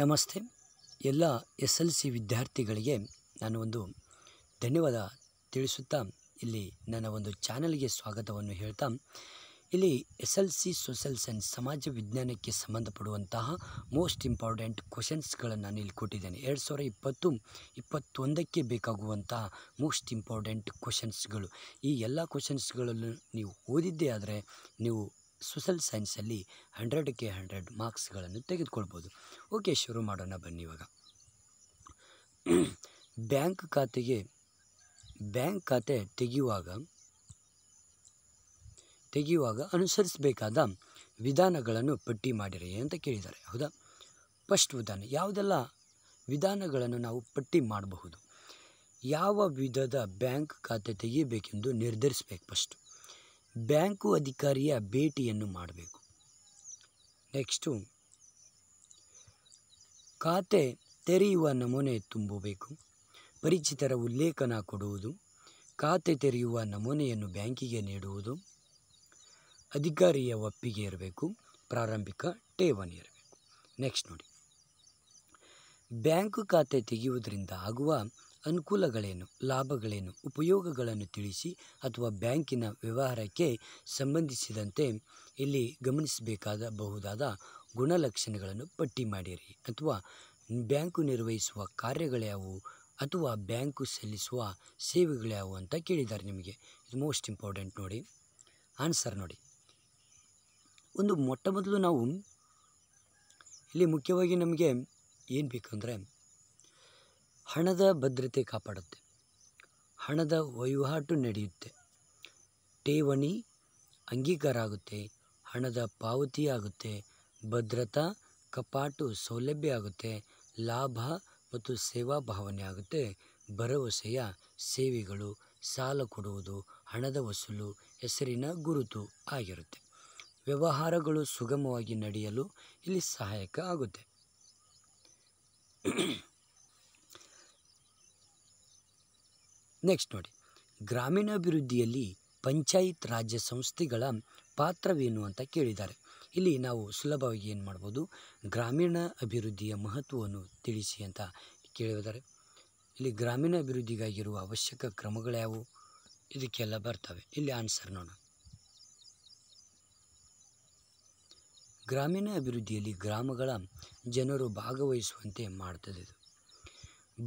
ನಮಸ್ತೆ ಎಲ್ಲ S L C ವಿದ್ಯಾರ್ಥಿಗಳಿಗೆ ನಾನು ಒಂದು ಧನ್ಯವಾದ ತಿಳಿಸುತ್ತಾ ಇಲ್ಲಿ ನನ್ನ ಒಂದು ಚಾನಲ್ಗೆ ಸ್ವಾಗತವನ್ನು ಹೇಳ್ತಾ ಇಲ್ಲಿ S L C social science ಸಮಾಜ ವಿಜ್ಞಾನಕ್ಕೆ ಸಂಬಂಧಪಡುವಂತಹ ಮೋಸ್ಟ್ ಇಂಪಾರ್ಟೆಂಟ್ ಕ್ವಶನ್ಸ್ಗಳನ್ನು ನಾನು ಇಲ್ಲಿ ಕೊಟ್ಟಿದ್ದೇನೆ ಎರಡು ಸಾವಿರ ಇಪ್ಪತ್ತು ಇಪ್ಪತ್ತೊಂದಕ್ಕೆ ಬೇಕಾಗುವಂತಹ ಮೋಸ್ಟ್ ಇಂಪಾರ್ಟೆಂಟ್ ಕ್ವಶನ್ಸ್ಗಳು ಈ ಎಲ್ಲ ಕ್ವಶನ್ಸ್ಗಳನ್ನು ನೀವು ಓದಿದ್ದೇ ಆದರೆ ನೀವು ಸೋಷಲ್ ಸೈನ್ಸಲ್ಲಿ ಹಂಡ್ರೆಡ್ಗೆ ಹಂಡ್ರೆಡ್ ಮಾರ್ಕ್ಸ್ಗಳನ್ನು ತೆಗೆದುಕೊಳ್ಬೋದು ಓಕೆ ಶುರು ಮಾಡೋಣ ಬನ್ನಿ ಇವಾಗ ಬ್ಯಾಂಕ್ ಖಾತೆಗೆ ಬ್ಯಾಂಕ್ ಖಾತೆ ತೆಗೆಯುವಾಗ ತೆಗೆಯುವಾಗ ಅನುಸರಿಸಬೇಕಾದ ವಿಧಾನಗಳನ್ನು ಪಟ್ಟಿ ಮಾಡಿರಿ ಅಂತ ಕೇಳಿದ್ದಾರೆ ಹೌದಾ ಫಸ್ಟ್ ವಿಧಾನ ಯಾವುದೆಲ್ಲ ವಿಧಾನಗಳನ್ನು ನಾವು ಪಟ್ಟಿ ಮಾಡಬಹುದು ಯಾವ ವಿಧದ ಬ್ಯಾಂಕ್ ಖಾತೆ ತೆಗೆಯಬೇಕೆಂದು ನಿರ್ಧರಿಸಬೇಕು ಫಸ್ಟ್ ಬ್ಯಾಂಕು ಅಧಿಕಾರಿಯ ಭೇಟಿಯನ್ನು ಮಾಡಬೇಕು ನೆಕ್ಸ್ಟು ಖಾತೆ ತೆರೆಯುವ ನಮೂನೆ ತುಂಬಬೇಕು ಪರಿಚಿತರ ಉಲ್ಲೇಖನ ಕೊಡುವುದು ಖಾತೆ ತೆರೆಯುವ ನಮೂನೆಯನ್ನು ಬ್ಯಾಂಕಿಗೆ ನೀಡುವುದು ಅಧಿಕಾರಿಯ ಒಪ್ಪಿಗೆ ಇರಬೇಕು ಪ್ರಾರಂಭಿಕ ಠೇವಣಿ ಇರಬೇಕು ನೆಕ್ಸ್ಟ್ ನೋಡಿ ಬ್ಯಾಂಕ್ ಖಾತೆ ತೆಗೆಯುವುದರಿಂದ ಆಗುವ ಅನುಕೂಲಗಳೇನು ಲಾಭಗಳೇನು ಉಪಯೋಗಗಳನ್ನು ತಿಳಿಸಿ ಅಥವಾ ಬ್ಯಾಂಕಿನ ವ್ಯವಹಾರಕ್ಕೆ ಸಂಬಂಧಿಸಿದಂತೆ ಇಲ್ಲಿ ಗಮನಿಸಬೇಕಾದ ಬಹುದಾದ ಗುಣಲಕ್ಷಣಗಳನ್ನು ಪಟ್ಟಿ ಮಾಡಿರಿ ಅಥವಾ ಬ್ಯಾಂಕು ನಿರ್ವಹಿಸುವ ಕಾರ್ಯಗಳ್ಯಾವು ಅಥವಾ ಬ್ಯಾಂಕು ಸಲ್ಲಿಸುವ ಸೇವೆಗಳ್ಯಾವು ಅಂತ ಕೇಳಿದ್ದಾರೆ ನಿಮಗೆ ಇದು ಮೋಸ್ಟ್ ಇಂಪಾರ್ಟೆಂಟ್ ನೋಡಿ ಆನ್ಸರ್ ನೋಡಿ ಒಂದು ಮೊಟ್ಟ ಮೊದಲು ನಾವು ಇಲ್ಲಿ ಮುಖ್ಯವಾಗಿ ನಮಗೆ ಏನು ಬೇಕು ಅಂದರೆ ಹಣದ ಭದ್ರತೆ ಕಾಪಾಡುತ್ತೆ ಹಣದ ವಹಿವಾಟು ನಡೆಯುತ್ತೆ ಠೇವಣಿ ಅಂಗೀಕಾರ ಆಗುತ್ತೆ ಹಣದ ಪಾವತಿ ಆಗುತ್ತೆ ಭದ್ರತಾ ಕಪಾಟು ಸೌಲಭ್ಯ ಆಗುತ್ತೆ ಲಾಭ ಮತ್ತು ಸೇವಾ ಭಾವನೆ ಆಗುತ್ತೆ ಭರವಸೆಯ ಸೇವೆಗಳು ಸಾಲ ಕೊಡುವುದು ಹಣದ ವಸೂಲು ಹೆಸರಿನ ಗುರುತು ಆಗಿರುತ್ತೆ ವ್ಯವಹಾರಗಳು ಸುಗಮವಾಗಿ ನಡೆಯಲು ಇಲ್ಲಿ ಸಹಾಯಕ ಆಗುತ್ತೆ ನೆಕ್ಸ್ಟ್ ನೋಡಿ ಗ್ರಾಮೀಣಾಭಿವೃದ್ಧಿಯಲ್ಲಿ ಪಂಚಾಯತ್ ರಾಜ್ಯ ಸಂಸ್ಥೆಗಳ ಪಾತ್ರವೇನು ಅಂತ ಕೇಳಿದ್ದಾರೆ ಇಲ್ಲಿ ನಾವು ಸುಲಭವಾಗಿ ಏನು ಮಾಡ್ಬೋದು ಗ್ರಾಮೀಣ ಅಭಿವೃದ್ಧಿಯ ಮಹತ್ವವನ್ನು ತಿಳಿಸಿ ಅಂತ ಕೇಳಿದ್ದಾರೆ ಇಲ್ಲಿ ಗ್ರಾಮೀಣ ಅಭಿವೃದ್ಧಿಗಾಗಿರುವ ಅವಶ್ಯಕ ಕ್ರಮಗಳು ಯಾವುವು ಇದಕ್ಕೆಲ್ಲ ಬರ್ತವೆ ಇಲ್ಲಿ ಆನ್ಸರ್ ನೋಡೋಣ ಗ್ರಾಮೀಣ ಅಭಿವೃದ್ಧಿಯಲ್ಲಿ ಗ್ರಾಮಗಳ ಜನರು ಭಾಗವಹಿಸುವಂತೆ ಮಾಡ್ತದೆ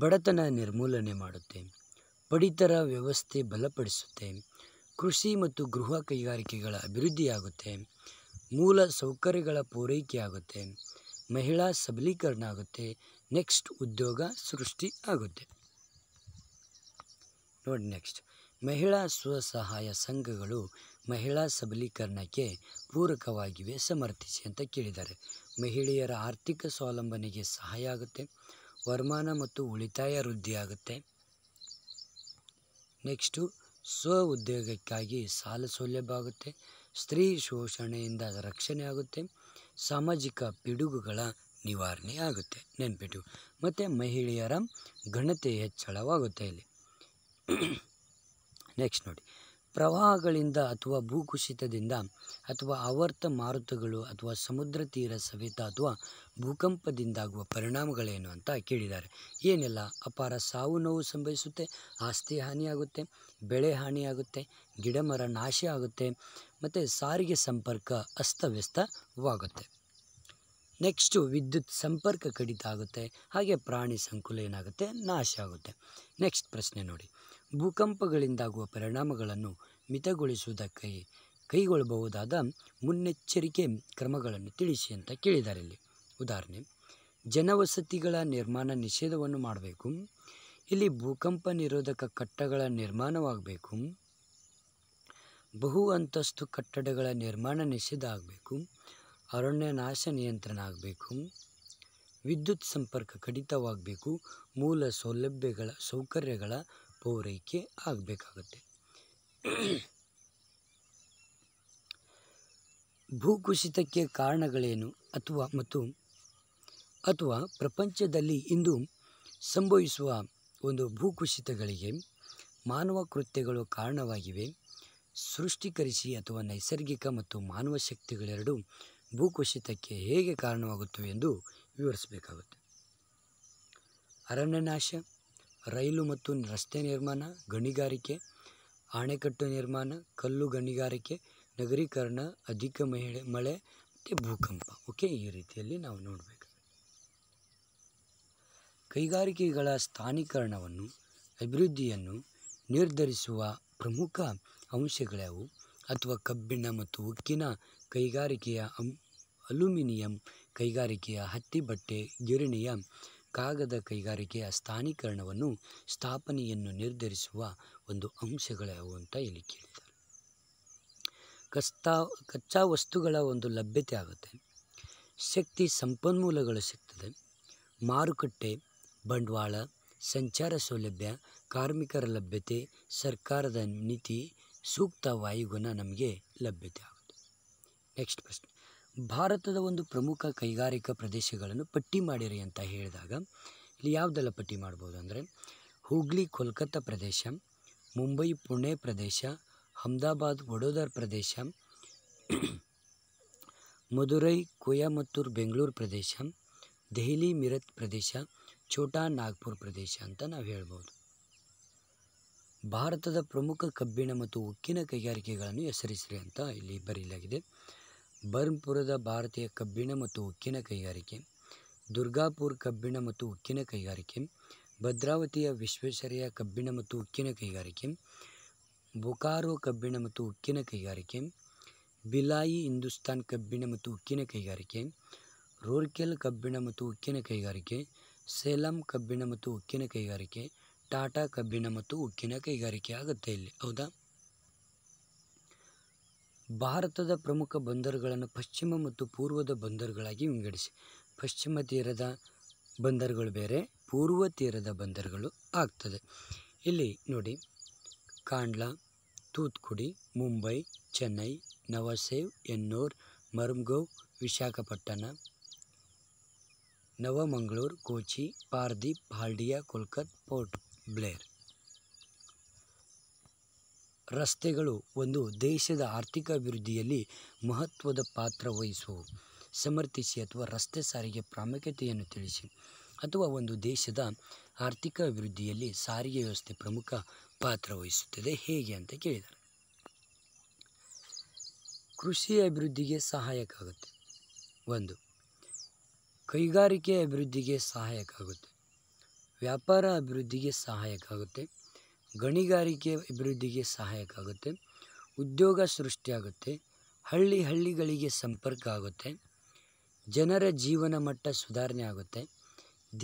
ಬಡತನ ನಿರ್ಮೂಲನೆ ಮಾಡುತ್ತೆ ಪಡಿತರ ವ್ಯವಸ್ಥೆ ಬಲಪಡಿಸುತ್ತೆ ಕೃಷಿ ಮತ್ತು ಗೃಹ ಕೈಗಾರಿಕೆಗಳ ಅಭಿವೃದ್ಧಿಯಾಗುತ್ತೆ ಮೂಲ ಸೌಕರ್ಯಗಳ ಪೂರೈಕೆ ಆಗುತ್ತೆ ಮಹಿಳಾ ಸಬಲೀಕರಣ ಆಗುತ್ತೆ ನೆಕ್ಸ್ಟ್ ಉದ್ಯೋಗ ಸೃಷ್ಟಿ ಆಗುತ್ತೆ ನೋಡಿ ನೆಕ್ಸ್ಟ್ ಮಹಿಳಾ ಸ್ವಸಹಾಯ ಸಂಘಗಳು ಮಹಿಳಾ ಸಬಲೀಕರಣಕ್ಕೆ ಪೂರಕವಾಗಿವೆ ಸಮರ್ಥಿಸಿ ಅಂತ ಕೇಳಿದ್ದಾರೆ ಮಹಿಳೆಯರ ಆರ್ಥಿಕ ಸ್ವಾವಲಂಬನೆಗೆ ಸಹಾಯ ಆಗುತ್ತೆ ವರಮಾನ ಮತ್ತು ಉಳಿತಾಯ ವೃದ್ಧಿಯಾಗುತ್ತೆ ನೆಕ್ಸ್ಟು ಸ್ವ ಉದ್ಯೋಗಕ್ಕಾಗಿ ಸಾಲ ಸೌಲಭ್ಯ ಆಗುತ್ತೆ ಸ್ತ್ರೀ ಶೋಷಣೆಯಿಂದ ರಕ್ಷಣೆ ಆಗುತ್ತೆ ಸಾಮಾಜಿಕ ಪಿಡುಗುಗಳ ನಿವಾರಣೆ ಆಗುತ್ತೆ ನೆನಪಿಟ್ಟು ಮತ್ತು ಮಹಿಳೆಯರ ಘನತೆ ಹೆಚ್ಚಳವಾಗುತ್ತೆ ಇಲ್ಲಿ ನೆಕ್ಸ್ಟ್ ನೋಡಿ ಪ್ರವಾಹಗಳಿಂದ ಅಥವಾ ಭೂಕುಸಿತದಿಂದ ಅಥವಾ ಆವರ್ತ ಮಾರುತಗಳು ಅಥವಾ ಸಮುದ್ರ ತೀರ ಸವೆತ ಅಥವಾ ಭೂಕಂಪದಿಂದಾಗುವ ಪರಿಣಾಮಗಳೇನು ಅಂತ ಕೇಳಿದ್ದಾರೆ ಏನೆಲ್ಲ ಅಪಾರ ಸಾವು ನೋವು ಸಂಭವಿಸುತ್ತೆ ಆಸ್ತಿ ಹಾನಿಯಾಗುತ್ತೆ ಬೆಳೆ ಹಾನಿಯಾಗುತ್ತೆ ಗಿಡಮರ ನಾಶ ಆಗುತ್ತೆ ಮತ್ತು ಸಾರಿಗೆ ಸಂಪರ್ಕ ಅಸ್ತವ್ಯಸ್ತವಾಗುತ್ತೆ ನೆಕ್ಸ್ಟು ವಿದ್ಯುತ್ ಸಂಪರ್ಕ ಕಡಿತ ಆಗುತ್ತೆ ಹಾಗೆ ಪ್ರಾಣಿ ಸಂಕುಲ ಏನಾಗುತ್ತೆ ನಾಶ ಆಗುತ್ತೆ ನೆಕ್ಸ್ಟ್ ಪ್ರಶ್ನೆ ನೋಡಿ ಭೂಕಂಪಗಳಿಂದಾಗುವ ಪರಿಣಾಮಗಳನ್ನು ಮಿತಗೊಳಿಸುವುದಕ್ಕೆ ಕೈಗೊಳ್ಳಬಹುದಾದ ಮುನ್ನೆಚ್ಚರಿಕೆ ಕ್ರಮಗಳನ್ನು ತಿಳಿಸಿ ಅಂತ ಕೇಳಿದ್ದಾರೆ ಇಲ್ಲಿ ಉದಾಹರಣೆ ಜನವಸತಿಗಳ ನಿರ್ಮಾಣ ನಿಷೇಧವನ್ನು ಮಾಡಬೇಕು ಇಲ್ಲಿ ಭೂಕಂಪ ನಿರೋಧಕ ಕಟ್ಟಡಗಳ ನಿರ್ಮಾಣವಾಗಬೇಕು ಬಹು ಅಂತಸ್ತು ಕಟ್ಟಡಗಳ ನಿರ್ಮಾಣ ನಿಷೇಧ ಆಗಬೇಕು ಅರಣ್ಯ ನಾಶ ನಿಯಂತ್ರಣ ಆಗಬೇಕು ವಿದ್ಯುತ್ ಸಂಪರ್ಕ ಕಡಿತವಾಗಬೇಕು ಮೂಲ ಸೌಲಭ್ಯಗಳ ಸೌಕರ್ಯಗಳ ಪೂರೈಕೆ ಆಗಬೇಕಾಗತ್ತೆ ಭೂಕುಸಿತಕ್ಕೆ ಕಾರಣಗಳೇನು ಅಥವಾ ಮತ್ತು ಅಥವಾ ಪ್ರಪಂಚದಲ್ಲಿ ಇಂದು ಸಂಭವಿಸುವ ಒಂದು ಭೂಕುಸಿತಗಳಿಗೆ ಮಾನವ ಕೃತ್ಯಗಳು ಕಾರಣವಾಗಿವೆ ಸೃಷ್ಟಿಕರಿಸಿ ಅಥವಾ ನೈಸರ್ಗಿಕ ಮತ್ತು ಮಾನವ ಶಕ್ತಿಗಳೆರಡೂ ಭೂಕುಸಿತಕ್ಕೆ ಹೇಗೆ ಕಾರಣವಾಗುತ್ತವೆ ಎಂದು ವಿವರಿಸಬೇಕಾಗುತ್ತೆ ಅರಣ್ಯನಾಶ ರೈಲು ಮತ್ತು ರಸ್ತೆ ನಿರ್ಮಾಣ ಗಣಿಗಾರಿಕೆ ಅಣೆಕಟ್ಟು ನಿರ್ಮಾಣ ಕಲ್ಲು ಗಣಿಗಾರಿಕೆ ನಗರೀಕರಣ ಅಧಿಕ ಮಹಿಳೆ ಮಳೆ ಮತ್ತು ಭೂಕಂಪ ಓಕೆ ಈ ರೀತಿಯಲ್ಲಿ ನಾವು ನೋಡಬೇಕು ಕೈಗಾರಿಕೆಗಳ ಸ್ಥಾನೀಕರಣವನ್ನು ಅಭಿವೃದ್ಧಿಯನ್ನು ನಿರ್ಧರಿಸುವ ಪ್ರಮುಖ ಅಂಶಗಳ್ಯಾವು ಅಥವಾ ಕಬ್ಬಿಣ ಮತ್ತು ಉಕ್ಕಿನ ಕೈಗಾರಿಕೆಯ ಅಮ್ ಅಲುಮಿನಿಯಂ ಕೈಗಾರಿಕೆಯ ಬಟ್ಟೆ ಗಿರಣಿಯ ಕಾಗದ ಕೈಗಾರಿಕೆಯ ಸ್ಥಾನೀಕರಣವನ್ನು ಸ್ಥಾಪನೆಯನ್ನು ನಿರ್ಧರಿಸುವ ಒಂದು ಅಂಶಗಳ್ಯಾವು ಅಂತ ಇಲ್ಲಿ ಕೇಳಿದ್ದಾರೆ ಕಸ್ತಾ ಕಚ್ಚಾ ವಸ್ತುಗಳ ಒಂದು ಲಭ್ಯತೆ ಆಗುತ್ತೆ ಶಕ್ತಿ ಸಂಪನ್ಮೂಲಗಳು ಸಿಗ್ತದೆ ಮಾರುಕಟ್ಟೆ ಬಂಡವಾಳ ಸಂಚಾರ ಸೌಲಭ್ಯ ಕಾರ್ಮಿಕರ ಲಭ್ಯತೆ ಸರ್ಕಾರದ ನೀತಿ ಸೂಕ್ತ ವಾಯುಗುಣ ನಮಗೆ ಲಭ್ಯತೆ ಆಗುತ್ತೆ ನೆಕ್ಸ್ಟ್ ಪ್ರಶ್ನೆ ಭಾರತದ ಒಂದು ಪ್ರಮುಖ ಕೈಗಾರಿಕಾ ಪ್ರದೇಶಗಳನ್ನು ಪಟ್ಟಿ ಮಾಡಿರಿ ಅಂತ ಹೇಳಿದಾಗ ಇಲ್ಲಿ ಯಾವುದೆಲ್ಲ ಪಟ್ಟಿ ಮಾಡ್ಬೋದು ಅಂದರೆ ಹೂಗ್ಲಿ ಕೋಲ್ಕತ್ತಾ ಪ್ರದೇಶ ಮುಂಬೈ ಪುಣೆ ಪ್ರದೇಶ ಅಹಮದಾಬಾದ್ ವಡೋದರ ಪ್ರದೇಶ ಮಧುರೈ ಕೊಯಮತ್ತೂರು ಬೆಂಗಳೂರು ಪ್ರದೇಶ ದೆಹಲಿ ಮಿರತ್ ಪ್ರದೇಶ ಛೋಟಾ ನಾಗ್ಪುರ್ ಪ್ರದೇಶ ಅಂತ ನಾವು ಹೇಳ್ಬೋದು ಭಾರತದ ಪ್ರಮುಖ ಕಬ್ಬಿಣ ಮತ್ತು ಉಕ್ಕಿನ ಕೈಗಾರಿಕೆಗಳನ್ನು ಹೆಸರಿಸಿರಿ ಅಂತ ಇಲ್ಲಿ ಬರೆಯಲಾಗಿದೆ ಬರ್ಮ್ಪುರದ ಭಾರತೀಯ ಕಬ್ಬಿಣ ಮತ್ತು ಉಕ್ಕಿನ ಕೈಗಾರಿಕೆ ದುರ್ಗಾಪುರ್ ಕಬ್ಬಿಣ ಮತ್ತು ಉಕ್ಕಿನ ಕೈಗಾರಿಕೆ ಭದ್ರಾವತಿಯ ವಿಶ್ವೇಶ್ವರಯ್ಯ ಕಬ್ಬಿಣ ಮತ್ತು ಉಕ್ಕಿನ ಕೈಗಾರಿಕೆ ಬೊಕಾರೋ ಕಬ್ಬಿಣ ಮತ್ತು ಉಕ್ಕಿನ ಕೈಗಾರಿಕೆ ಬಿಲಾಯಿ ಹಿಂದೂಸ್ತಾನ್ ಕಬ್ಬಿಣ ಮತ್ತು ಉಕ್ಕಿನ ಕೈಗಾರಿಕೆ ರೋರ್ಕೆಲ್ ಕಬ್ಬಿಣ ಮತ್ತು ಉಕ್ಕಿನ ಕೈಗಾರಿಕೆ ಸೇಲಂ ಕಬ್ಬಿಣ ಮತ್ತು ಉಕ್ಕಿನ ಕೈಗಾರಿಕೆ ಟಾಟಾ ಕಬ್ಬಿಣ ಮತ್ತು ಉಕ್ಕಿನ ಕೈಗಾರಿಕೆ ಆಗುತ್ತೆ ಇಲ್ಲಿ ಹೌದಾ ಭಾರತದ ಪ್ರಮುಖ ಬಂದರುಗಳನ್ನು ಪಶ್ಚಿಮ ಮತ್ತು ಪೂರ್ವದ ಬಂದರುಗಳಾಗಿ ವಿಂಗಡಿಸಿ ಪಶ್ಚಿಮ ತೀರದ ಬಂದರುಗಳು ಬೇರೆ ಪೂರ್ವ ತೀರದ ಬಂದರುಗಳು ಆಗ್ತದೆ ಇಲ್ಲಿ ನೋಡಿ ಕಾಂಡ್ಲಾ ತೂತ್ಕುಡಿ ಮುಂಬೈ ಚೆನ್ನೈ ನವಸೇವ್ ಎನ್ನೂರ್ ಮರ್ಮ್ಗೌ ವಿಶಾಖಪಟ್ಟಣ ನವಮಂಗಳೂರು ಕೋಚಿ ಪಾರ್ದೀಪ್ ಹಾಲ್ಡಿಯಾ ಕೊಲ್ಕತ್ ಪೋರ್ಟ್ ಬ್ಲೇರ್ ರಸ್ತೆಗಳು ಒಂದು ದೇಶದ ಆರ್ಥಿಕ ಅಭಿವೃದ್ಧಿಯಲ್ಲಿ ಮಹತ್ವದ ಪಾತ್ರ ವಹಿಸುವು ಸಮರ್ಥಿಸಿ ಅಥವಾ ರಸ್ತೆ ಸಾರಿಗೆ ಪ್ರಾಮುಖ್ಯತೆಯನ್ನು ತಿಳಿಸಿ ಅಥವಾ ಒಂದು ದೇಶದ ಆರ್ಥಿಕ ಅಭಿವೃದ್ಧಿಯಲ್ಲಿ ಸಾರಿಗೆ ವ್ಯವಸ್ಥೆ ಪ್ರಮುಖ ಪಾತ್ರ ವಹಿಸುತ್ತದೆ ಹೇಗೆ ಅಂತ ಕೇಳಿದರು ಕೃಷಿ ಅಭಿವೃದ್ಧಿಗೆ ಸಹಾಯಕ ಆಗುತ್ತೆ ಒಂದು ಕೈಗಾರಿಕೆ ಅಭಿವೃದ್ಧಿಗೆ ಸಹಾಯಕ ಆಗುತ್ತೆ ವ್ಯಾಪಾರ ಅಭಿವೃದ್ಧಿಗೆ ಸಹಾಯಕ ಆಗುತ್ತೆ ಗಣಿಗಾರಿಕೆ ಅಭಿವೃದ್ಧಿಗೆ ಸಹಾಯಕ ಆಗುತ್ತೆ ಉದ್ಯೋಗ ಸೃಷ್ಟಿಯಾಗುತ್ತೆ ಹಳ್ಳಿ ಹಳ್ಳಿಗಳಿಗೆ ಸಂಪರ್ಕ ಆಗುತ್ತೆ ಜನರ ಜೀವನ ಮಟ್ಟ ಸುಧಾರಣೆ ಆಗುತ್ತೆ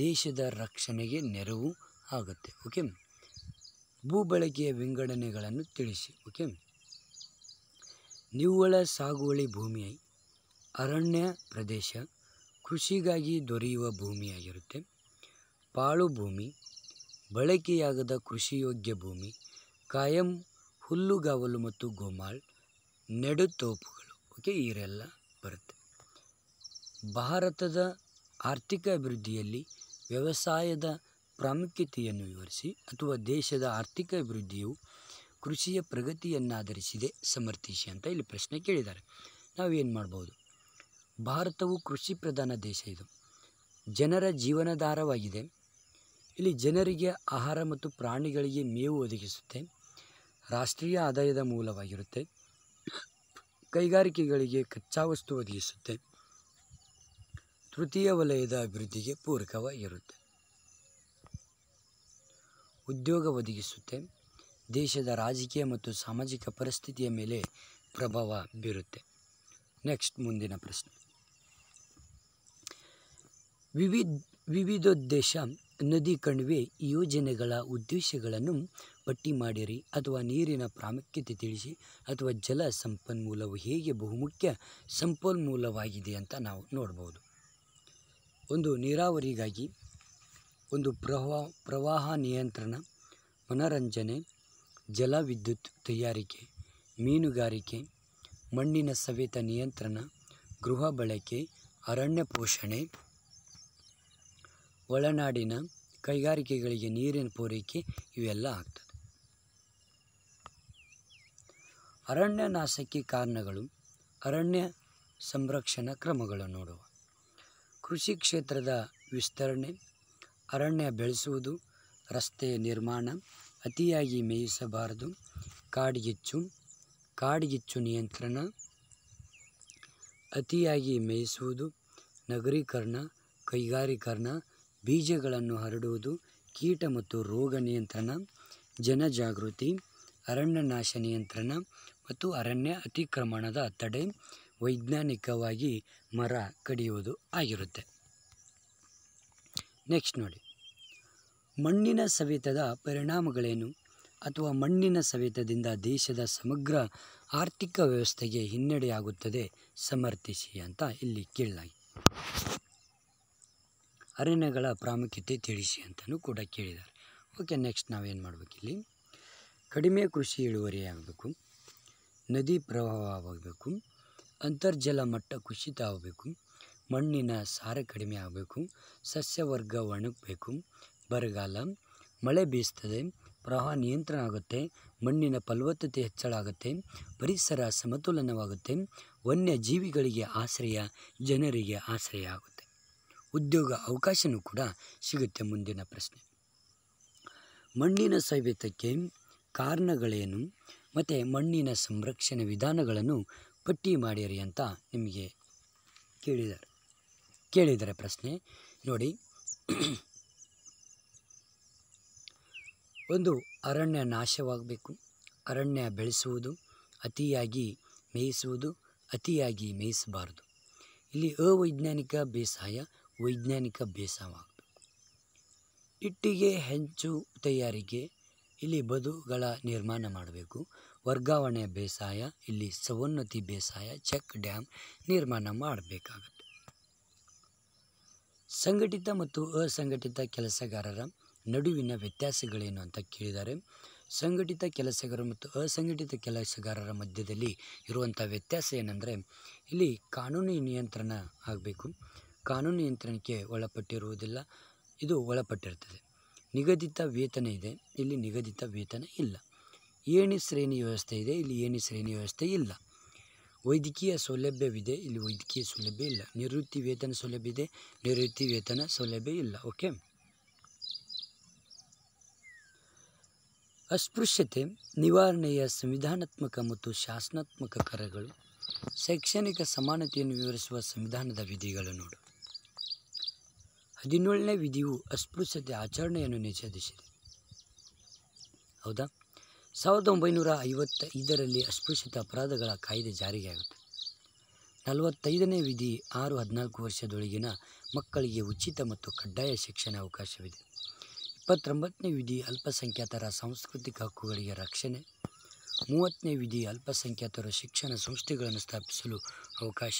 ದೇಶದ ರಕ್ಷಣೆಗೆ ನೆರವು ಆಗುತ್ತೆ ಓಕೆ ಭೂ ಬಳಕೆಯ ವಿಂಗಡಣೆಗಳನ್ನು ತಿಳಿಸಿ ಓಕೆ ನಿವ್ವಳ ಸಾಗುವಳಿ ಭೂಮಿ ಅರಣ್ಯ ಪ್ರದೇಶ ಕೃಷಿಗಾಗಿ ದೊರೆಯುವ ಭೂಮಿಯಾಗಿರುತ್ತೆ ಪಾಳು ಭೂಮಿ ಬಳಕೆಯಾಗದ ಕೃಷಿಯೋಗ್ಯ ಭೂಮಿ ಕಾಯಂ ಹುಲ್ಲುಗಾವಲು ಮತ್ತು ಗೋಮಾಳ್ ನೆಡುತೋಪುಗಳು ಓಕೆ ಇವರೆಲ್ಲ ಬರುತ್ತೆ ಭಾರತದ ಆರ್ಥಿಕ ಅಭಿವೃದ್ಧಿಯಲ್ಲಿ ವ್ಯವಸಾಯದ ಪ್ರಾಮುಖ್ಯತೆಯನ್ನು ವಿವರಿಸಿ ಅಥವಾ ದೇಶದ ಆರ್ಥಿಕ ಅಭಿವೃದ್ಧಿಯು ಕೃಷಿಯ ಪ್ರಗತಿಯನ್ನಾಧರಿಸಿದೆ ಸಮರ್ಥಿಸಿ ಅಂತ ಇಲ್ಲಿ ಪ್ರಶ್ನೆ ಕೇಳಿದ್ದಾರೆ ನಾವೇನು ಮಾಡ್ಬೋದು ಭಾರತವು ಕೃಷಿ ಪ್ರಧಾನ ದೇಶ ಇದು ಜನರ ಜೀವನಾಧಾರವಾಗಿದೆ ಇಲ್ಲಿ ಜನರಿಗೆ ಆಹಾರ ಮತ್ತು ಪ್ರಾಣಿಗಳಿಗೆ ಮೇವು ಒದಗಿಸುತ್ತೆ ರಾಷ್ಟ್ರೀಯ ಆದಾಯದ ಮೂಲವಾಗಿರುತ್ತೆ ಕೈಗಾರಿಕೆಗಳಿಗೆ ಕಚ್ಚಾ ವಸ್ತು ಒದಗಿಸುತ್ತೆ ತೃತೀಯ ವಲಯದ ಅಭಿವೃದ್ಧಿಗೆ ಪೂರಕವಾಗಿರುತ್ತೆ ಉದ್ಯೋಗ ಒದಗಿಸುತ್ತೆ ದೇಶದ ರಾಜಕೀಯ ಮತ್ತು ಸಾಮಾಜಿಕ ಪರಿಸ್ಥಿತಿಯ ಮೇಲೆ ಪ್ರಭಾವ ಬೀರುತ್ತೆ ನೆಕ್ಸ್ಟ್ ಮುಂದಿನ ಪ್ರಶ್ನೆ ವಿವಿಧ ವಿವಿಧೋದ್ದೇಶ ನದಿ ಕಣಿವೆ ಯೋಜನೆಗಳ ಉದ್ದೇಶಗಳನ್ನು ಪಟ್ಟಿ ಮಾಡಿರಿ ಅಥವಾ ನೀರಿನ ಪ್ರಾಮುಖ್ಯತೆ ತಿಳಿಸಿ ಅಥವಾ ಜಲ ಸಂಪನ್ಮೂಲವು ಹೇಗೆ ಬಹುಮುಖ್ಯ ಸಂಪನ್ಮೂಲವಾಗಿದೆ ಅಂತ ನಾವು ನೋಡ್ಬೋದು ಒಂದು ನೀರಾವರಿಗಾಗಿ ಒಂದು ಪ್ರವಾ ಪ್ರವಾಹ ನಿಯಂತ್ರಣ ಮನರಂಜನೆ ಜಲ ವಿದ್ಯುತ್ ತಯಾರಿಕೆ ಮೀನುಗಾರಿಕೆ ಮಣ್ಣಿನ ಸವೆತ ನಿಯಂತ್ರಣ ಗೃಹ ಬಳಕೆ ಅರಣ್ಯ ಪೋಷಣೆ ಒಳನಾಡಿನ ಕೈಗಾರಿಕೆಗಳಿಗೆ ನೀರಿನ ಪೂರೈಕೆ ಇವೆಲ್ಲ ಆಗ್ತದೆ ಅರಣ್ಯ ನಾಶಕ್ಕೆ ಕಾರಣಗಳು ಅರಣ್ಯ ಸಂರಕ್ಷಣಾ ಕ್ರಮಗಳನ್ನು ನೋಡುವ ಕೃಷಿ ಕ್ಷೇತ್ರದ ವಿಸ್ತರಣೆ ಅರಣ್ಯ ಬೆಳೆಸುವುದು ರಸ್ತೆಯ ನಿರ್ಮಾಣ ಅತಿಯಾಗಿ ಮೇಯಿಸಬಾರದು ಕಾಡ್ಗಿಚ್ಚು ಕಾಡ್ಗಿಚ್ಚು ನಿಯಂತ್ರಣ ಅತಿಯಾಗಿ ಮೇಯಿಸುವುದು ನಗರೀಕರಣ ಕೈಗಾರೀಕರಣ ಬೀಜಗಳನ್ನು ಹರಡುವುದು ಕೀಟ ಮತ್ತು ರೋಗ ನಿಯಂತ್ರಣ ಜನಜಾಗೃತಿ ಅರಣ್ಯ ನಾಶ ನಿಯಂತ್ರಣ ಮತ್ತು ಅರಣ್ಯ ಅತಿಕ್ರಮಣದ ತಡೆ ವೈಜ್ಞಾನಿಕವಾಗಿ ಮರ ಕಡಿಯುವುದು ಆಗಿರುತ್ತೆ ನೆಕ್ಸ್ಟ್ ನೋಡಿ ಮಣ್ಣಿನ ಸವೆತದ ಪರಿಣಾಮಗಳೇನು ಅಥವಾ ಮಣ್ಣಿನ ಸವೆತದಿಂದ ದೇಶದ ಸಮಗ್ರ ಆರ್ಥಿಕ ವ್ಯವಸ್ಥೆಗೆ ಹಿನ್ನಡೆಯಾಗುತ್ತದೆ ಸಮರ್ಥಿಸಿ ಅಂತ ಇಲ್ಲಿ ಕೇಳಲಾಗಿದೆ ಅರಣ್ಯಗಳ ಪ್ರಾಮುಖ್ಯತೆ ತಿಳಿಸಿ ಅಂತಲೂ ಕೂಡ ಕೇಳಿದ್ದಾರೆ ಓಕೆ ನೆಕ್ಸ್ಟ್ ನಾವೇನು ಮಾಡಬೇಕಿಲ್ಲಿ ಕಡಿಮೆ ಕೃಷಿ ಆಗಬೇಕು ನದಿ ಪ್ರವಾಹ ಆಗಬೇಕು ಅಂತರ್ಜಲ ಮಟ್ಟ ಕುಸಿತ ಆಗಬೇಕು ಮಣ್ಣಿನ ಸಾರ ಕಡಿಮೆ ಆಗಬೇಕು ಸಸ್ಯವರ್ಗ ಒಣಗಬೇಕು ಬರಗಾಲ ಮಳೆ ಬೀಸ್ತದೆ ಪ್ರವಾಹ ನಿಯಂತ್ರಣ ಆಗುತ್ತೆ ಮಣ್ಣಿನ ಫಲವತ್ತತೆ ಹೆಚ್ಚಳ ಆಗುತ್ತೆ ಪರಿಸರ ಸಮತೋಲನವಾಗುತ್ತೆ ವನ್ಯಜೀವಿಗಳಿಗೆ ಆಶ್ರಯ ಜನರಿಗೆ ಆಶ್ರಯ ಆಗುತ್ತೆ ಉದ್ಯೋಗ ಅವಕಾಶವೂ ಕೂಡ ಸಿಗುತ್ತೆ ಮುಂದಿನ ಪ್ರಶ್ನೆ ಮಣ್ಣಿನ ಸವೆತಕ್ಕೆ ಕಾರಣಗಳೇನು ಮತ್ತು ಮಣ್ಣಿನ ಸಂರಕ್ಷಣೆ ವಿಧಾನಗಳನ್ನು ಪಟ್ಟಿ ಮಾಡಿರಿ ಅಂತ ನಿಮಗೆ ಕೇಳಿದರು ಕೇಳಿದರೆ ಪ್ರಶ್ನೆ ನೋಡಿ ಒಂದು ಅರಣ್ಯ ನಾಶವಾಗಬೇಕು ಅರಣ್ಯ ಬೆಳೆಸುವುದು ಅತಿಯಾಗಿ ಮೇಯಿಸುವುದು ಅತಿಯಾಗಿ ಮೇಯಿಸಬಾರದು ಇಲ್ಲಿ ಅವೈಜ್ಞಾನಿಕ ಬೇಸಾಯ ವೈಜ್ಞಾನಿಕ ಬೇಸವಾಗಬೇಕು ಇಟ್ಟಿಗೆ ಹೆಂಚು ತಯಾರಿಕೆ ಇಲ್ಲಿ ಬದುಗಳ ನಿರ್ಮಾಣ ಮಾಡಬೇಕು ವರ್ಗಾವಣೆ ಬೇಸಾಯ ಇಲ್ಲಿ ಸವೋನ್ನತಿ ಬೇಸಾಯ ಚೆಕ್ ಡ್ಯಾಮ್ ನಿರ್ಮಾಣ ಮಾಡಬೇಕಾಗುತ್ತೆ ಸಂಘಟಿತ ಮತ್ತು ಅಸಂಘಟಿತ ಕೆಲಸಗಾರರ ನಡುವಿನ ವ್ಯತ್ಯಾಸಗಳೇನು ಅಂತ ಕೇಳಿದ್ದಾರೆ ಸಂಘಟಿತ ಕೆಲಸಗಾರರು ಮತ್ತು ಅಸಂಘಟಿತ ಕೆಲಸಗಾರರ ಮಧ್ಯದಲ್ಲಿ ಇರುವಂಥ ವ್ಯತ್ಯಾಸ ಏನಂದರೆ ಇಲ್ಲಿ ಕಾನೂನು ನಿಯಂತ್ರಣ ಆಗಬೇಕು ಕಾನೂನು ನಿಯಂತ್ರಣಕ್ಕೆ ಒಳಪಟ್ಟಿರುವುದಿಲ್ಲ ಇದು ಒಳಪಟ್ಟಿರ್ತದೆ ನಿಗದಿತ ವೇತನ ಇದೆ ಇಲ್ಲಿ ನಿಗದಿತ ವೇತನ ಇಲ್ಲ ಏಣಿ ಶ್ರೇಣಿ ವ್ಯವಸ್ಥೆ ಇದೆ ಇಲ್ಲಿ ಏಣಿ ಶ್ರೇಣಿ ವ್ಯವಸ್ಥೆ ಇಲ್ಲ ವೈದ್ಯಕೀಯ ಸೌಲಭ್ಯವಿದೆ ಇಲ್ಲಿ ವೈದ್ಯಕೀಯ ಸೌಲಭ್ಯ ಇಲ್ಲ ನಿವೃತ್ತಿ ವೇತನ ಸೌಲಭ್ಯ ಇದೆ ನಿವೃತ್ತಿ ವೇತನ ಸೌಲಭ್ಯ ಇಲ್ಲ ಓಕೆ ಅಸ್ಪೃಶ್ಯತೆ ನಿವಾರಣೆಯ ಸಂವಿಧಾನಾತ್ಮಕ ಮತ್ತು ಶಾಸನಾತ್ಮಕ ಕರಗಳು ಶೈಕ್ಷಣಿಕ ಸಮಾನತೆಯನ್ನು ವಿವರಿಸುವ ಸಂವಿಧಾನದ ವಿಧಿಗಳು ನೋಡು ಹದಿನೇಳನೇ ವಿಧಿಯು ಅಸ್ಪೃಶ್ಯತೆ ಆಚರಣೆಯನ್ನು ನಿಷೇಧಿಸಿದೆ ಹೌದಾ ಸಾವಿರದ ಒಂಬೈನೂರ ಐವತ್ತ ಐದರಲ್ಲಿ ಅಸ್ಪೃಶ್ಯತೆ ಅಪರಾಧಗಳ ಕಾಯ್ದೆ ಜಾರಿಗೆ ಆಗುತ್ತೆ ನಲವತ್ತೈದನೇ ವಿಧಿ ಆರು ಹದಿನಾಲ್ಕು ವರ್ಷದೊಳಗಿನ ಮಕ್ಕಳಿಗೆ ಉಚಿತ ಮತ್ತು ಕಡ್ಡಾಯ ಶಿಕ್ಷಣ ಅವಕಾಶವಿದೆ ಇಪ್ಪತ್ತೊಂಬತ್ತನೇ ವಿಧಿ ಅಲ್ಪಸಂಖ್ಯಾತರ ಸಾಂಸ್ಕೃತಿಕ ಹಕ್ಕುಗಳಿಗೆ ರಕ್ಷಣೆ ಮೂವತ್ತನೇ ವಿಧಿ ಅಲ್ಪಸಂಖ್ಯಾತರ ಶಿಕ್ಷಣ ಸಂಸ್ಥೆಗಳನ್ನು ಸ್ಥಾಪಿಸಲು ಅವಕಾಶ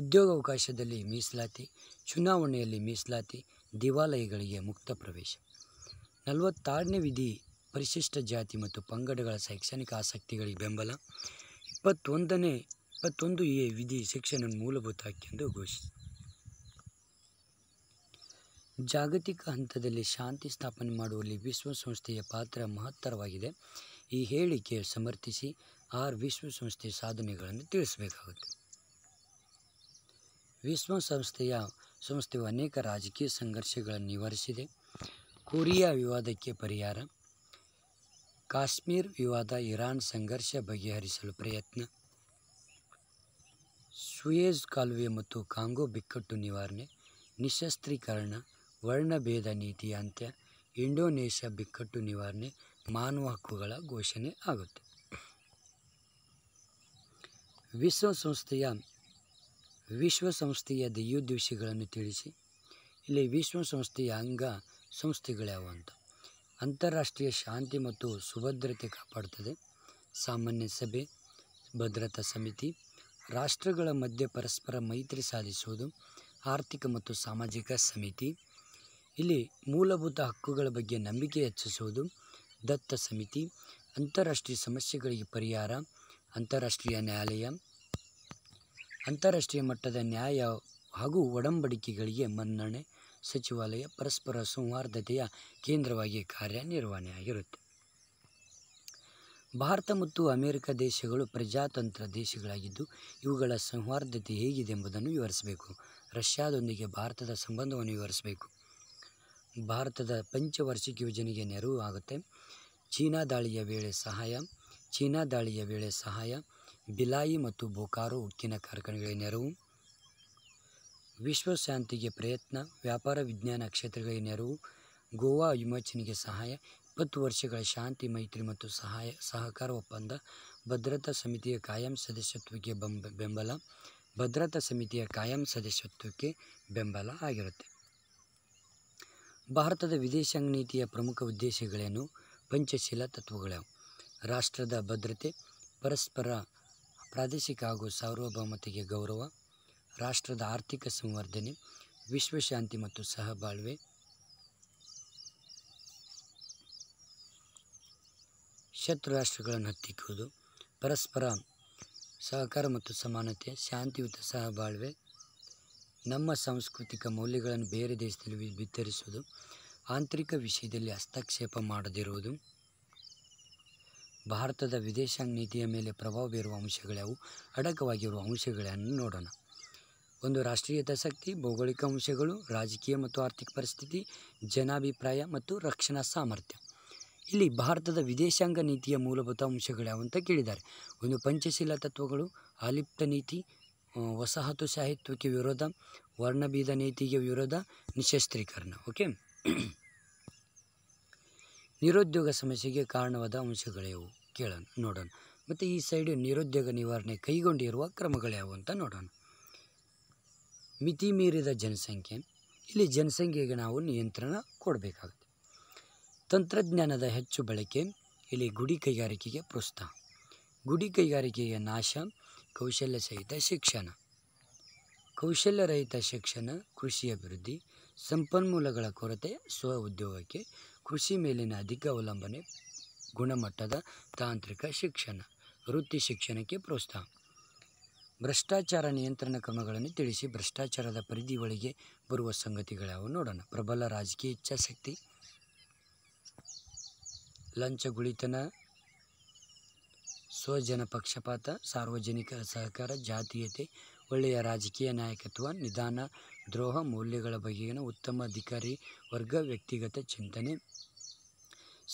ಉದ್ಯೋಗಾವಕಾಶದಲ್ಲಿ ಮೀಸಲಾತಿ ಚುನಾವಣೆಯಲ್ಲಿ ಮೀಸಲಾತಿ ದೇವಾಲಯಗಳಿಗೆ ಮುಕ್ತ ಪ್ರವೇಶ ನಲವತ್ತಾರನೇ ವಿಧಿ ಪರಿಶಿಷ್ಟ ಜಾತಿ ಮತ್ತು ಪಂಗಡಗಳ ಶೈಕ್ಷಣಿಕ ಆಸಕ್ತಿಗಳಿಗೆ ಬೆಂಬಲ ಇಪ್ಪತ್ತೊಂದನೇ ಇಪ್ಪತ್ತೊಂದು ಎ ವಿಧಿ ಶಿಕ್ಷಣ ಮೂಲಭೂತ ಎಂದು ಘೋಷಿಸಿ ಜಾಗತಿಕ ಹಂತದಲ್ಲಿ ಶಾಂತಿ ಸ್ಥಾಪನೆ ಮಾಡುವಲ್ಲಿ ವಿಶ್ವಸಂಸ್ಥೆಯ ಪಾತ್ರ ಮಹತ್ತರವಾಗಿದೆ ಈ ಹೇಳಿಕೆ ಸಮರ್ಥಿಸಿ ಆರ್ ವಿಶ್ವಸಂಸ್ಥೆಯ ಸಾಧನೆಗಳನ್ನು ತಿಳಿಸಬೇಕಾಗುತ್ತೆ ವಿಶ್ವಸಂಸ್ಥೆಯ ಸಂಸ್ಥೆಯು ಅನೇಕ ರಾಜಕೀಯ ಸಂಘರ್ಷಗಳನ್ನು ನಿವಾರಿಸಿದೆ ಕೊರಿಯಾ ವಿವಾದಕ್ಕೆ ಪರಿಹಾರ ಕಾಶ್ಮೀರ್ ವಿವಾದ ಇರಾನ್ ಸಂಘರ್ಷ ಬಗೆಹರಿಸಲು ಪ್ರಯತ್ನ ಸುಯೇಜ್ ಕಾಲುವೆ ಮತ್ತು ಕಾಂಗೋ ಬಿಕ್ಕಟ್ಟು ನಿವಾರಣೆ ನಿಶಸ್ತ್ರೀಕರಣ ವರ್ಣಭೇದ ನೀತಿ ಅಂತ್ಯ ಇಂಡೋನೇಷ್ಯಾ ಬಿಕ್ಕಟ್ಟು ನಿವಾರಣೆ ಮಾನವ ಹಕ್ಕುಗಳ ಘೋಷಣೆ ಆಗುತ್ತೆ ವಿಶ್ವಸಂಸ್ಥೆಯ ವಿಶ್ವಸಂಸ್ಥೆಯ ದೆಯ್ಯೋ ತಿಳಿಸಿ ಇಲ್ಲಿ ವಿಶ್ವಸಂಸ್ಥೆಯ ಅಂಗ ಸಂಸ್ಥೆಗಳ್ಯಾವು ಅಂತ ಅಂತಾರಾಷ್ಟ್ರೀಯ ಶಾಂತಿ ಮತ್ತು ಸುಭದ್ರತೆ ಕಾಪಾಡುತ್ತದೆ ಸಾಮಾನ್ಯ ಸಭೆ ಭದ್ರತಾ ಸಮಿತಿ ರಾಷ್ಟ್ರಗಳ ಮಧ್ಯೆ ಪರಸ್ಪರ ಮೈತ್ರಿ ಸಾಧಿಸುವುದು ಆರ್ಥಿಕ ಮತ್ತು ಸಾಮಾಜಿಕ ಸಮಿತಿ ಇಲ್ಲಿ ಮೂಲಭೂತ ಹಕ್ಕುಗಳ ಬಗ್ಗೆ ನಂಬಿಕೆ ಹೆಚ್ಚಿಸುವುದು ದತ್ತ ಸಮಿತಿ ಅಂತಾರಾಷ್ಟ್ರೀಯ ಸಮಸ್ಯೆಗಳಿಗೆ ಪರಿಹಾರ ಅಂತಾರಾಷ್ಟ್ರೀಯ ನ್ಯಾಯಾಲಯ ಅಂತಾರಾಷ್ಟ್ರೀಯ ಮಟ್ಟದ ನ್ಯಾಯ ಹಾಗೂ ಒಡಂಬಡಿಕೆಗಳಿಗೆ ಮನ್ನಣೆ ಸಚಿವಾಲಯ ಪರಸ್ಪರ ಸೌಹಾರ್ದತೆಯ ಕೇಂದ್ರವಾಗಿ ಕಾರ್ಯನಿರ್ವಹಣೆಯಾಗಿರುತ್ತೆ ಭಾರತ ಮತ್ತು ಅಮೆರಿಕ ದೇಶಗಳು ಪ್ರಜಾತಂತ್ರ ದೇಶಗಳಾಗಿದ್ದು ಇವುಗಳ ಸೌಹಾರ್ದತೆ ಹೇಗಿದೆ ಎಂಬುದನ್ನು ವಿವರಿಸಬೇಕು ರಷ್ಯಾದೊಂದಿಗೆ ಭಾರತದ ಸಂಬಂಧವನ್ನು ವಿವರಿಸಬೇಕು ಭಾರತದ ಪಂಚವಾರ್ಷಿಕ ಯೋಜನೆಗೆ ನೆರವು ಆಗುತ್ತೆ ಚೀನಾ ದಾಳಿಯ ವೇಳೆ ಸಹಾಯ ಚೀನಾ ದಾಳಿಯ ವೇಳೆ ಸಹಾಯ ಬಿಲಾಯಿ ಮತ್ತು ಬೋಕಾರೋ ಉಕ್ಕಿನ ಕಾರ್ಖಾನೆಗಳ ನೆರವು ವಿಶ್ವಶಾಂತಿಗೆ ಪ್ರಯತ್ನ ವ್ಯಾಪಾರ ವಿಜ್ಞಾನ ಕ್ಷೇತ್ರಗಳ ನೆರವು ಗೋವಾ ವಿಮೋಚನೆಗೆ ಸಹಾಯ ಇಪ್ಪತ್ತು ವರ್ಷಗಳ ಶಾಂತಿ ಮೈತ್ರಿ ಮತ್ತು ಸಹಾಯ ಸಹಕಾರ ಒಪ್ಪಂದ ಭದ್ರತಾ ಸಮಿತಿಯ ಕಾಯಂ ಸದಸ್ಯತ್ವಕ್ಕೆ ಬೆಂಬಲ ಭದ್ರತಾ ಸಮಿತಿಯ ಕಾಯಂ ಸದಸ್ಯತ್ವಕ್ಕೆ ಬೆಂಬಲ ಆಗಿರುತ್ತೆ ಭಾರತದ ವಿದೇಶಾಂಗ ನೀತಿಯ ಪ್ರಮುಖ ಉದ್ದೇಶಗಳೇನು ಪಂಚಶೀಲ ತತ್ವಗಳ್ಯಾವು ರಾಷ್ಟ್ರದ ಭದ್ರತೆ ಪರಸ್ಪರ ಪ್ರಾದೇಶಿಕ ಹಾಗೂ ಸಾರ್ವಭೌಮತೆಗೆ ಗೌರವ ರಾಷ್ಟ್ರದ ಆರ್ಥಿಕ ಸಂವರ್ಧನೆ ವಿಶ್ವಶಾಂತಿ ಮತ್ತು ಸಹಬಾಳ್ವೆ ಶತ್ರು ರಾಷ್ಟ್ರಗಳನ್ನು ಹತ್ತಿಕ್ಕುವುದು ಪರಸ್ಪರ ಸಹಕಾರ ಮತ್ತು ಸಮಾನತೆ ಶಾಂತಿಯುತ ಸಹಬಾಳ್ವೆ ನಮ್ಮ ಸಾಂಸ್ಕೃತಿಕ ಮೌಲ್ಯಗಳನ್ನು ಬೇರೆ ದೇಶದಲ್ಲಿ ಬಿತ್ತರಿಸುವುದು ಆಂತರಿಕ ವಿಷಯದಲ್ಲಿ ಹಸ್ತಕ್ಷೇಪ ಮಾಡದಿರುವುದು ಭಾರತದ ವಿದೇಶಾಂಗ ನೀತಿಯ ಮೇಲೆ ಪ್ರಭಾವ ಬೀರುವ ಅಂಶಗಳ್ಯಾವು ಅಡಕವಾಗಿರುವ ಅಂಶಗಳನ್ನು ನೋಡೋಣ ಒಂದು ರಾಷ್ಟ್ರೀಯ ಹಿತಾಸಕ್ತಿ ಭೌಗೋಳಿಕ ಅಂಶಗಳು ರಾಜಕೀಯ ಮತ್ತು ಆರ್ಥಿಕ ಪರಿಸ್ಥಿತಿ ಜನಾಭಿಪ್ರಾಯ ಮತ್ತು ರಕ್ಷಣಾ ಸಾಮರ್ಥ್ಯ ಇಲ್ಲಿ ಭಾರತದ ವಿದೇಶಾಂಗ ನೀತಿಯ ಮೂಲಭೂತ ಅಂಶಗಳ್ಯಾವು ಅಂತ ಕೇಳಿದ್ದಾರೆ ಒಂದು ಪಂಚಶೀಲ ತತ್ವಗಳು ಅಲಿಪ್ತ ನೀತಿ ಸಾಹಿತ್ವಕ್ಕೆ ವಿರೋಧ ವರ್ಣಬೀದ ನೀತಿಗೆ ವಿರೋಧ ನಿಶಸ್ತ್ರೀಕರಣ ಓಕೆ ನಿರುದ್ಯೋಗ ಸಮಸ್ಯೆಗೆ ಕಾರಣವಾದ ಅಂಶಗಳ್ಯಾವು ಕೇಳೋಣ ನೋಡೋಣ ಮತ್ತು ಈ ಸೈಡು ನಿರುದ್ಯೋಗ ನಿವಾರಣೆ ಕೈಗೊಂಡಿರುವ ಕ್ರಮಗಳ್ಯಾವು ಅಂತ ನೋಡೋಣ ಮಿತಿ ಮೀರಿದ ಜನಸಂಖ್ಯೆ ಇಲ್ಲಿ ಜನಸಂಖ್ಯೆಗೆ ನಾವು ನಿಯಂತ್ರಣ ಕೊಡಬೇಕಾಗುತ್ತೆ ತಂತ್ರಜ್ಞಾನದ ಹೆಚ್ಚು ಬಳಕೆ ಇಲ್ಲಿ ಗುಡಿ ಕೈಗಾರಿಕೆಗೆ ಪ್ರೋತ್ಸಾಹ ಗುಡಿ ಕೈಗಾರಿಕೆಯ ನಾಶ ಕೌಶಲ್ಯ ಸಹಿತ ಶಿಕ್ಷಣ ಕೌಶಲ್ಯರಹಿತ ಶಿಕ್ಷಣ ಕೃಷಿ ಅಭಿವೃದ್ಧಿ ಸಂಪನ್ಮೂಲಗಳ ಕೊರತೆ ಸ್ವ ಉದ್ಯೋಗಕ್ಕೆ ಕೃಷಿ ಮೇಲಿನ ಅಧಿಕ ಅವಲಂಬನೆ ಗುಣಮಟ್ಟದ ತಾಂತ್ರಿಕ ಶಿಕ್ಷಣ ವೃತ್ತಿ ಶಿಕ್ಷಣಕ್ಕೆ ಪ್ರೋತ್ಸಾಹ ಭ್ರಷ್ಟಾಚಾರ ನಿಯಂತ್ರಣ ಕ್ರಮಗಳನ್ನು ತಿಳಿಸಿ ಭ್ರಷ್ಟಾಚಾರದ ಪರಿಧಿ ಒಳಗೆ ಬರುವ ಸಂಗತಿಗಳ್ಯಾವು ನೋಡೋಣ ಪ್ರಬಲ ರಾಜಕೀಯ ಇಚ್ಛಾಶಕ್ತಿ ಲಂಚಗುಳಿತನ ಸ್ವಜನ ಪಕ್ಷಪಾತ ಸಾರ್ವಜನಿಕ ಸಹಕಾರ ಜಾತೀಯತೆ ಒಳ್ಳೆಯ ರಾಜಕೀಯ ನಾಯಕತ್ವ ನಿಧಾನ ದ್ರೋಹ ಮೌಲ್ಯಗಳ ಬಗೆಗಿನ ಉತ್ತಮ ಅಧಿಕಾರಿ ವರ್ಗ ವ್ಯಕ್ತಿಗತ ಚಿಂತನೆ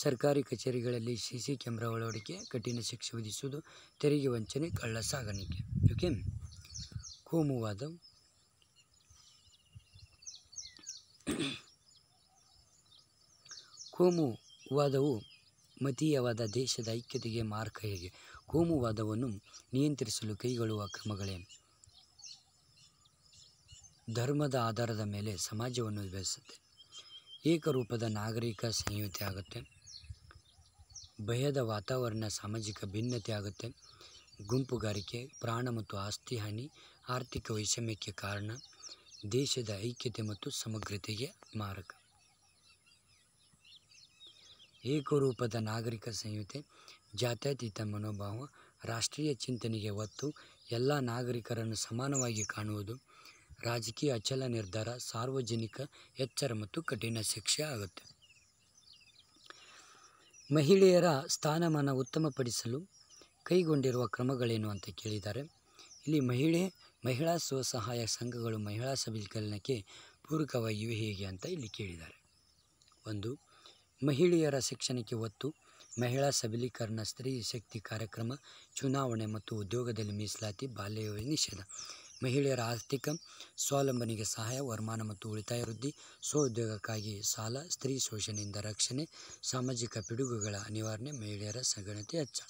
ಸರ್ಕಾರಿ ಕಚೇರಿಗಳಲ್ಲಿ ಸಿ ಸಿ ಕ್ಯಾಮ್ರಾ ಅಳವಡಿಕೆ ಕಠಿಣ ಶಿಕ್ಷೆ ವಿಧಿಸುವುದು ತೆರಿಗೆ ವಂಚನೆ ಕಳ್ಳ ಸಾಗಾಣಿಕೆ ಓಕೆ ಕೋಮುವಾದ ಕೋಮುವಾದವು ಮತೀಯವಾದ ದೇಶದ ಐಕ್ಯತೆಗೆ ಮಾರ್ಕ ಹೇಗೆ ಕೋಮುವಾದವನ್ನು ನಿಯಂತ್ರಿಸಲು ಕೈಗೊಳ್ಳುವ ಕ್ರಮಗಳೇನು ಧರ್ಮದ ಆಧಾರದ ಮೇಲೆ ಸಮಾಜವನ್ನು ವಿಭಜಿಸುತ್ತೆ ಏಕರೂಪದ ನಾಗರಿಕ ಸಂಹಿತೆ ಆಗುತ್ತೆ ಭಯದ ವಾತಾವರಣ ಸಾಮಾಜಿಕ ಭಿನ್ನತೆ ಆಗುತ್ತೆ ಗುಂಪುಗಾರಿಕೆ ಪ್ರಾಣ ಮತ್ತು ಆಸ್ತಿ ಹಾನಿ ಆರ್ಥಿಕ ವೈಷಮ್ಯಕ್ಕೆ ಕಾರಣ ದೇಶದ ಐಕ್ಯತೆ ಮತ್ತು ಸಮಗ್ರತೆಗೆ ಮಾರಕ ಏಕರೂಪದ ನಾಗರಿಕ ಸಂಹಿತೆ ಜಾತ್ಯತೀತ ಮನೋಭಾವ ರಾಷ್ಟ್ರೀಯ ಚಿಂತನೆಗೆ ಒತ್ತು ಎಲ್ಲ ನಾಗರಿಕರನ್ನು ಸಮಾನವಾಗಿ ಕಾಣುವುದು ರಾಜಕೀಯ ಅಚಲ ನಿರ್ಧಾರ ಸಾರ್ವಜನಿಕ ಎಚ್ಚರ ಮತ್ತು ಕಠಿಣ ಶಿಕ್ಷೆ ಆಗುತ್ತೆ ಮಹಿಳೆಯರ ಸ್ಥಾನಮಾನ ಉತ್ತಮಪಡಿಸಲು ಕೈಗೊಂಡಿರುವ ಕ್ರಮಗಳೇನು ಅಂತ ಕೇಳಿದ್ದಾರೆ ಇಲ್ಲಿ ಮಹಿಳೆ ಮಹಿಳಾ ಸ್ವಸಹಾಯ ಸಂಘಗಳು ಮಹಿಳಾ ಸಬಲೀಕರಣಕ್ಕೆ ಪೂರಕವಾಗಿವೆ ಹೇಗೆ ಅಂತ ಇಲ್ಲಿ ಕೇಳಿದ್ದಾರೆ ಒಂದು ಮಹಿಳೆಯರ ಶಿಕ್ಷಣಕ್ಕೆ ಒತ್ತು ಮಹಿಳಾ ಸಬಲೀಕರಣ ಸ್ತ್ರೀ ಶಕ್ತಿ ಕಾರ್ಯಕ್ರಮ ಚುನಾವಣೆ ಮತ್ತು ಉದ್ಯೋಗದಲ್ಲಿ ಮೀಸಲಾತಿ ಬಾಲ್ಯ ನಿಷೇಧ ಮಹಿಳೆಯರ ಆರ್ಥಿಕ ಸ್ವಾವಲಂಬನೆಗೆ ಸಹಾಯ ವರ್ಮಾನ ಮತ್ತು ಉಳಿತಾಯ ವೃದ್ಧಿ ಸ್ವಉದ್ಯೋಗಕ್ಕಾಗಿ ಸಾಲ ಸ್ತ್ರೀ ಶೋಷಣೆಯಿಂದ ರಕ್ಷಣೆ ಸಾಮಾಜಿಕ ಪಿಡುಗುಗಳ ನಿವಾರಣೆ ಮಹಿಳೆಯರ ಸಗಣತೆ ಹೆಚ್ಚಳ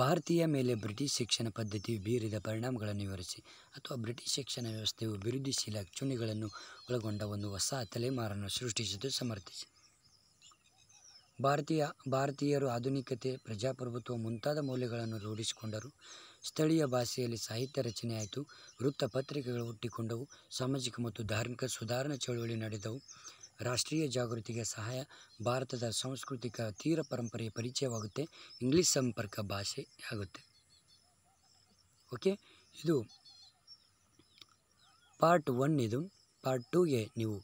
ಭಾರತೀಯ ಮೇಲೆ ಬ್ರಿಟಿಷ್ ಶಿಕ್ಷಣ ಪದ್ಧತಿಯು ಬೀರಿದ ಪರಿಣಾಮಗಳನ್ನು ವಿವರಿಸಿ ಅಥವಾ ಬ್ರಿಟಿಷ್ ಶಿಕ್ಷಣ ವ್ಯವಸ್ಥೆಯು ಅಭಿವೃದ್ಧಿಶೀಲ ಚುನಿಗಳನ್ನು ಒಳಗೊಂಡ ಒಂದು ಹೊಸ ತಲೆಮಾರನ್ನು ಸೃಷ್ಟಿಸಿದ್ದು ಸಮರ್ಥಿಸಿ ಭಾರತೀಯ ಭಾರತೀಯರು ಆಧುನಿಕತೆ ಪ್ರಜಾಪ್ರಭುತ್ವ ಮುಂತಾದ ಮೌಲ್ಯಗಳನ್ನು ರೂಢಿಸಿಕೊಂಡರು ಸ್ಥಳೀಯ ಭಾಷೆಯಲ್ಲಿ ಸಾಹಿತ್ಯ ರಚನೆಯಾಯಿತು ವೃತ್ತಪತ್ರಿಕೆಗಳು ಹುಟ್ಟಿಕೊಂಡವು ಸಾಮಾಜಿಕ ಮತ್ತು ಧಾರ್ಮಿಕ ಸುಧಾರಣಾ ಚಳುವಳಿ ನಡೆದವು ರಾಷ್ಟ್ರೀಯ ಜಾಗೃತಿಗೆ ಸಹಾಯ ಭಾರತದ ಸಾಂಸ್ಕೃತಿಕ ತೀರ ಪರಂಪರೆಯ ಪರಿಚಯವಾಗುತ್ತೆ ಇಂಗ್ಲಿಷ್ ಸಂಪರ್ಕ ಭಾಷೆ ಆಗುತ್ತೆ ಓಕೆ ಇದು ಪಾರ್ಟ್ ಒನ್ ಇದು ಪಾರ್ಟ್ ಟೂಗೆ ನೀವು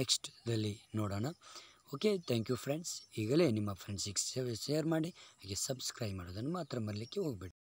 ನೆಕ್ಸ್ಟ್ದಲ್ಲಿ ನೋಡೋಣ ಓಕೆ ಥ್ಯಾಂಕ್ ಯು ಫ್ರೆಂಡ್ಸ್ ಈಗಲೇ ನಿಮ್ಮ ಫ್ರೆಂಡ್ಸಿಗೆ ಶೇರ್ ಮಾಡಿ ಹಾಗೆ ಸಬ್ಸ್ಕ್ರೈಬ್ ಮಾಡೋದನ್ನು ಮಾತ್ರ ಮರಲಿಕ್ಕೆ ಹೋಗ್ಬಿಟ್ಟು